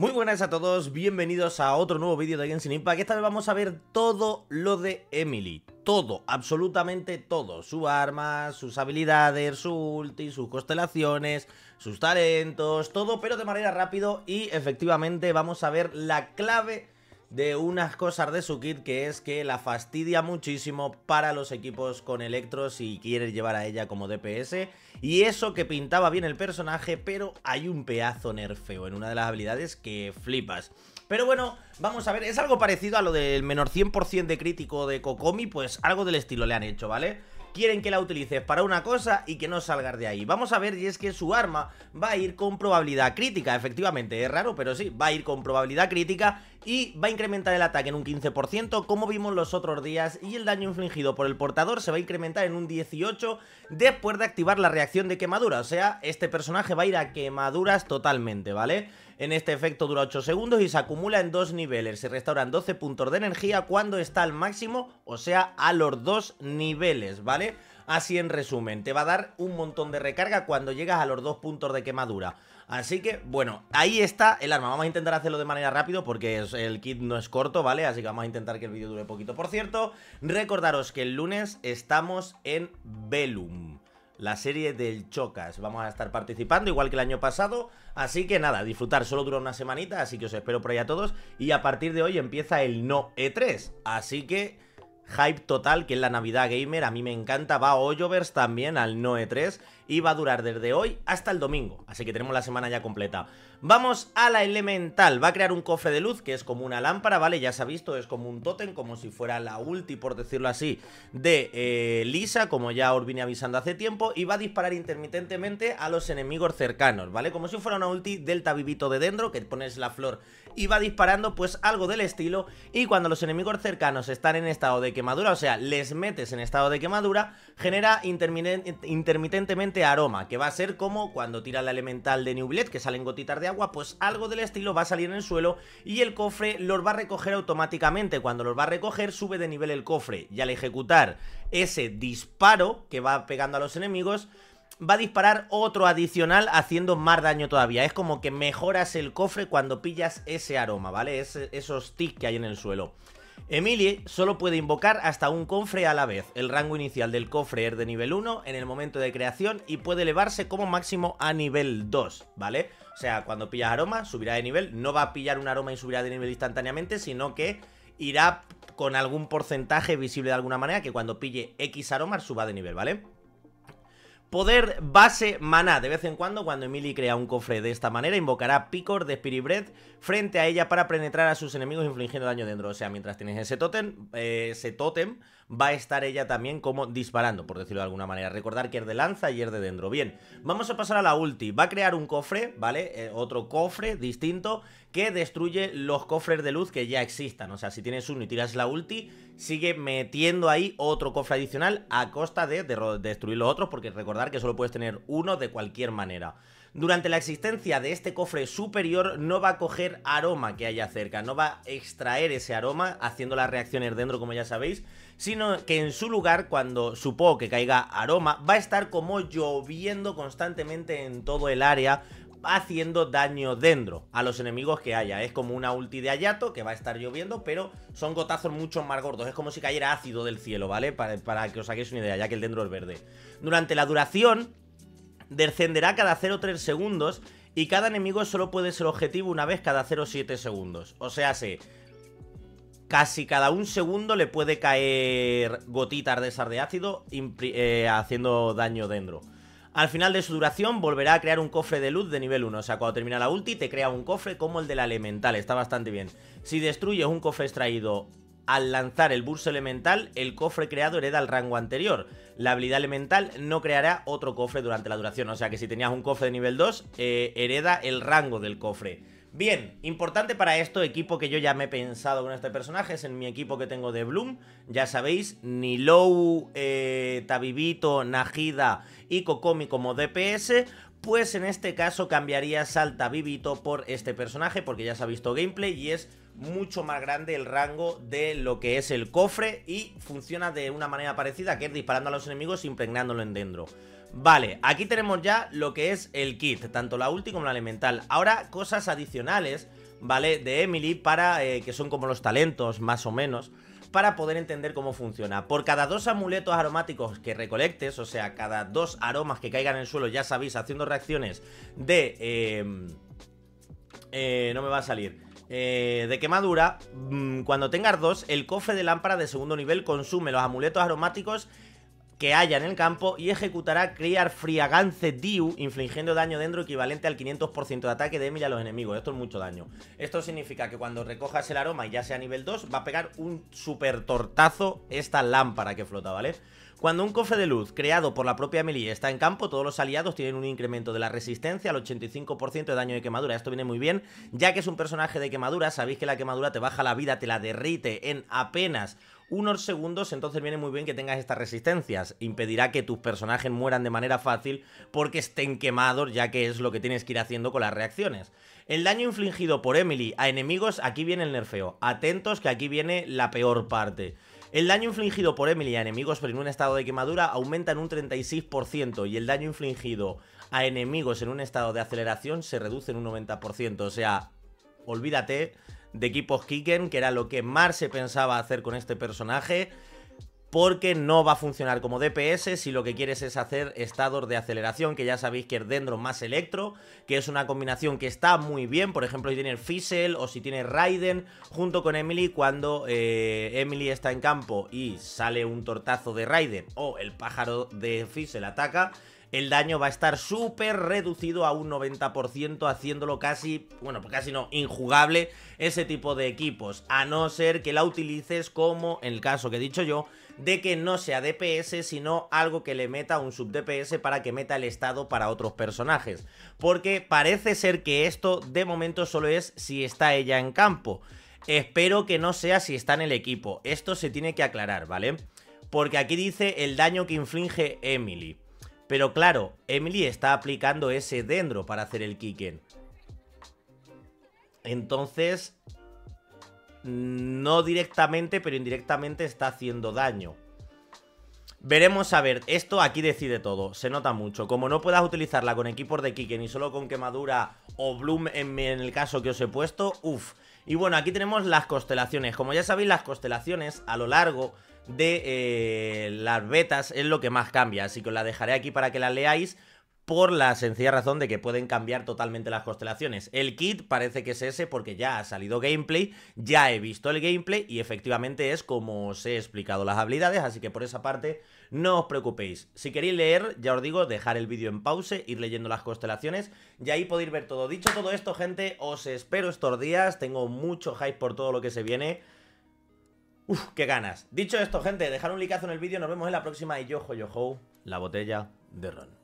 Muy buenas a todos, bienvenidos a otro nuevo vídeo de Genshin Impact. Esta vez vamos a ver todo lo de Emily. Todo, absolutamente todo. Su arma, sus habilidades, su ulti, sus constelaciones, sus talentos, todo, pero de manera rápido y efectivamente vamos a ver la clave de unas cosas de su kit que es que la fastidia muchísimo para los equipos con electro si quieres llevar a ella como DPS. Y eso que pintaba bien el personaje, pero hay un pedazo nerfeo en una de las habilidades que flipas. Pero bueno, vamos a ver, es algo parecido a lo del menor 100% de crítico de Kokomi, pues algo del estilo le han hecho, ¿vale? quieren que la utilices para una cosa y que no salgas de ahí. Vamos a ver y es que su arma va a ir con probabilidad crítica, efectivamente, es raro, pero sí, va a ir con probabilidad crítica y va a incrementar el ataque en un 15% como vimos los otros días y el daño infligido por el portador se va a incrementar en un 18 después de activar la reacción de quemadura, o sea, este personaje va a ir a quemaduras totalmente, ¿vale? En este efecto dura 8 segundos y se acumula en dos niveles. Se restauran 12 puntos de energía cuando está al máximo, o sea, a los dos niveles, ¿vale? Así en resumen, te va a dar un montón de recarga cuando llegas a los dos puntos de quemadura. Así que, bueno, ahí está el arma. Vamos a intentar hacerlo de manera rápido porque el kit no es corto, ¿vale? Así que vamos a intentar que el vídeo dure poquito. Por cierto, recordaros que el lunes estamos en Velum la serie del Chocas. Vamos a estar participando, igual que el año pasado. Así que nada, disfrutar solo dura una semanita, así que os espero por ahí a todos. Y a partir de hoy empieza el No E3. Así que hype total, que es la Navidad Gamer. A mí me encanta. Va a Hoyovers también al No E3. Y va a durar desde hoy hasta el domingo. Así que tenemos la semana ya completa. Vamos a la elemental, va a crear un cofre de luz que es como una lámpara, ¿vale? Ya se ha visto, es como un tótem, como si fuera la ulti, por decirlo así, de eh, Lisa, como ya os avisando hace tiempo, y va a disparar intermitentemente a los enemigos cercanos, ¿vale? Como si fuera una ulti delta vivito de dentro, que pones la flor y va disparando pues algo del estilo, y cuando los enemigos cercanos están en estado de quemadura, o sea, les metes en estado de quemadura, genera intermitentemente aroma, que va a ser como cuando tira la elemental de Nublet, que salen gotitas de agua, pues algo del estilo va a salir en el suelo y el cofre los va a recoger automáticamente. Cuando los va a recoger, sube de nivel el cofre y al ejecutar ese disparo que va pegando a los enemigos, va a disparar otro adicional haciendo más daño todavía. Es como que mejoras el cofre cuando pillas ese aroma, ¿vale? esos tics que hay en el suelo. Emilie solo puede invocar hasta un cofre a la vez. El rango inicial del cofre es de nivel 1 en el momento de creación y puede elevarse como máximo a nivel 2, ¿vale? O sea, cuando pillas aroma, subirá de nivel. No va a pillar un aroma y subirá de nivel instantáneamente, sino que irá con algún porcentaje visible de alguna manera que cuando pille X aroma suba de nivel, ¿vale? Poder base maná. De vez en cuando, cuando Emily crea un cofre de esta manera, invocará Picor de Spirit frente a ella para penetrar a sus enemigos infligiendo daño dentro. O sea, mientras tienes ese totem eh, va a estar ella también como disparando, por decirlo de alguna manera. Recordar que es de lanza y es de dentro. Bien, vamos a pasar a la ulti. Va a crear un cofre, ¿vale? Eh, otro cofre distinto que destruye los cofres de luz que ya existan. O sea, si tienes uno y tiras la ulti, sigue metiendo ahí otro cofre adicional a costa de, destruir los otros, porque recordar que solo puedes tener uno de cualquier manera. Durante la existencia de este cofre superior no va a coger aroma que haya cerca, no va a extraer ese aroma haciendo las reacciones dentro como ya sabéis, sino que en su lugar cuando supongo que caiga aroma va a estar como lloviendo constantemente en todo el área haciendo daño dentro a los enemigos que haya. Es como una ulti de Ayato que va a estar lloviendo, pero son gotazos mucho más gordos. Es como si cayera ácido del cielo, ¿vale? Para, que os hagáis una idea, ya que el dendro es verde. Durante la duración, descenderá cada 3 segundos y cada enemigo solo puede ser objetivo una vez cada 0,7 segundos. O sea, casi cada un segundo le puede caer gotitas de sar de ácido eh, haciendo daño dentro. Al final de su duración volverá a crear un cofre de luz de nivel 1, o sea, cuando termina la ulti te crea un cofre como el de la elemental, está bastante bien. Si destruyes un cofre extraído al lanzar el burso elemental, el cofre creado hereda el rango anterior. La habilidad elemental no creará otro cofre durante la duración, o sea que si tenías un cofre de nivel 2, eh, hereda el rango del cofre. Bien, importante para esto, equipo que yo ya me he pensado con este personaje, es en mi equipo que tengo de Bloom, ya sabéis, Nilou, eh, Tabibito, Najida y Kokomi como DPS, pues en este caso cambiaría Salta Vivito por este personaje porque ya se ha visto gameplay y es mucho más grande el rango de lo que es el cofre y funciona de una manera parecida, que es disparando a los enemigos impregnándolo en dentro. Vale, aquí tenemos ya lo que es el kit, tanto la ulti como la elemental. Ahora, cosas adicionales, ¿vale? De Emily para eh, que son como los talentos, más o menos, para poder entender cómo funciona. Por cada dos amuletos aromáticos que recolectes, o sea, cada dos aromas que caigan en el suelo, ya sabéis, haciendo reacciones de... Eh, eh, no me va a salir eh, de quemadura, mm, cuando tengas dos, el cofre de lámpara de segundo nivel consume los amuletos aromáticos que haya en el campo y ejecutará Criar Friagance Diu, infligiendo daño dentro equivalente al 500% de ataque de Emilia a los enemigos. Esto es mucho daño. Esto significa que cuando recojas el aroma y ya sea nivel 2, va a pegar un super tortazo esta lámpara que flota, ¿vale? vale cuando un cofre de luz creado por la propia Emily está en campo, todos los aliados tienen un incremento de la resistencia al 85% de daño de quemadura. Esto viene muy bien, ya que es un personaje de quemadura. Sabéis que la quemadura te baja la vida, te la derrite en apenas unos segundos, entonces viene muy bien que tengas estas resistencias. Impedirá que tus personajes mueran de manera fácil porque estén quemados, ya que es lo que tienes que ir haciendo con las reacciones. El daño infligido por Emily a enemigos, aquí viene el nerfeo. Atentos que aquí viene la peor parte. El daño infligido por Emily a enemigos pero en un estado de quemadura aumenta en un 36% y el daño infligido a enemigos en un estado de aceleración se reduce en un 90%. O sea, olvídate de equipos Kiken, que era lo que más se pensaba hacer con este personaje porque no va a funcionar como DPS si lo que quieres es hacer estados de aceleración, que ya sabéis que es Dendro más Electro, que es una combinación que está muy bien, por ejemplo si tiene Fizzle o si tiene Raiden junto con Emily, cuando eh, Emily está en campo y sale un tortazo de Raiden o el pájaro de Fizzle ataca, el daño va a estar súper reducido a un 90%, haciéndolo casi, bueno, pues casi no, injugable ese tipo de equipos, a no ser que la utilices como en el caso que he dicho yo, de que no sea DPS, sino algo que le meta un sub DPS para que meta el estado para otros personajes. Porque parece ser que esto de momento solo es si está ella en campo. Espero que no sea si está en el equipo. Esto se tiene que aclarar, ¿vale? Porque aquí dice el daño que inflige Emily. Pero claro, Emily está aplicando ese dendro para hacer el Kiken. Entonces, no directamente, pero indirectamente está haciendo daño. Veremos a ver, esto aquí decide todo, se nota mucho. Como no puedas utilizarla con equipos de Kiken y solo con quemadura o Bloom en, el caso que os he puesto, uff. Y bueno, aquí tenemos las constelaciones. Como ya sabéis, las constelaciones a lo largo de eh, las betas es lo que más cambia, así que os la dejaré aquí para que la leáis por la sencilla razón de que pueden cambiar totalmente las constelaciones. El kit parece que es ese porque ya ha salido gameplay, ya he visto el gameplay y efectivamente es como os he explicado las habilidades, así que por esa parte no os preocupéis. Si queréis leer, ya os digo, dejar el vídeo en pause, ir leyendo las constelaciones y ahí podéis ver todo. Dicho todo esto, gente, os espero estos días, tengo mucho hype por todo lo que se viene... Uf, qué ganas. Dicho esto, gente, dejar un likeazo en el vídeo. Nos vemos en la próxima. Y yo, yo, la botella de ron.